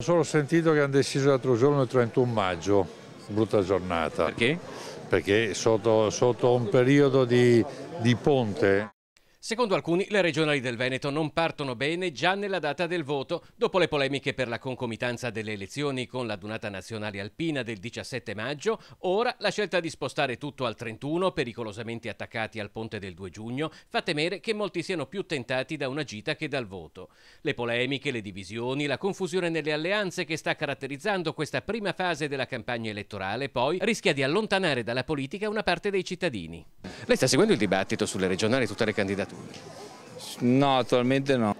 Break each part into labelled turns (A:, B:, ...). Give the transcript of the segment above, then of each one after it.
A: Solo sentito che hanno deciso l'altro giorno il 31 maggio, brutta giornata. Perché? Perché sotto, sotto un periodo di, di ponte.
B: Secondo alcuni, le regionali del Veneto non partono bene già nella data del voto, dopo le polemiche per la concomitanza delle elezioni con la l'adunata nazionale alpina del 17 maggio, ora la scelta di spostare tutto al 31, pericolosamente attaccati al ponte del 2 giugno, fa temere che molti siano più tentati da una gita che dal voto. Le polemiche, le divisioni, la confusione nelle alleanze che sta caratterizzando questa prima fase della campagna elettorale, poi, rischia di allontanare dalla politica una parte dei cittadini. Lei sta seguendo il dibattito sulle regionali e tutte le candidature attrezzature?
A: No, attualmente no.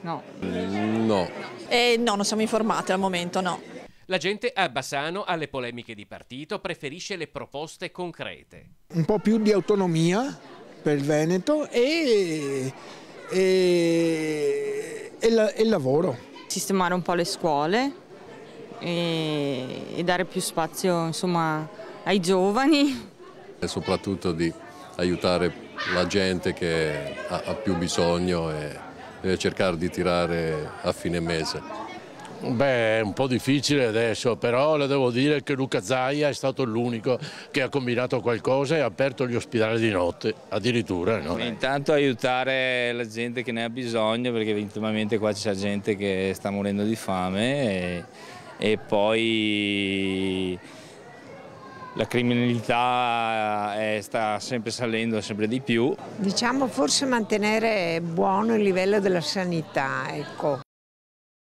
A: No. No. Eh, no, non siamo informati al momento, no.
B: La gente a Bassano alle polemiche di partito preferisce le proposte concrete.
C: Un po' più di autonomia per il Veneto e, e, e, la, e il lavoro. Sistemare un po' le
A: scuole e, dare più spazio insomma, ai
C: giovani.
A: E soprattutto di aiutare la gente che ha, ha più bisogno e deve cercare di tirare a fine mese.
C: Beh, è un po' difficile adesso, però le devo dire che Luca Zaia è stato l'unico che ha combinato qualcosa e ha aperto gli ospedali di notte, addirittura. No? Intanto aiutare la gente che ne ha bisogno, perché ultimamente qua c'è gente che sta morendo di fame e, e poi la criminalità eh, è, sta sempre salendo sempre di più. Diciamo forse mantenere buono il livello della sanità, ecco.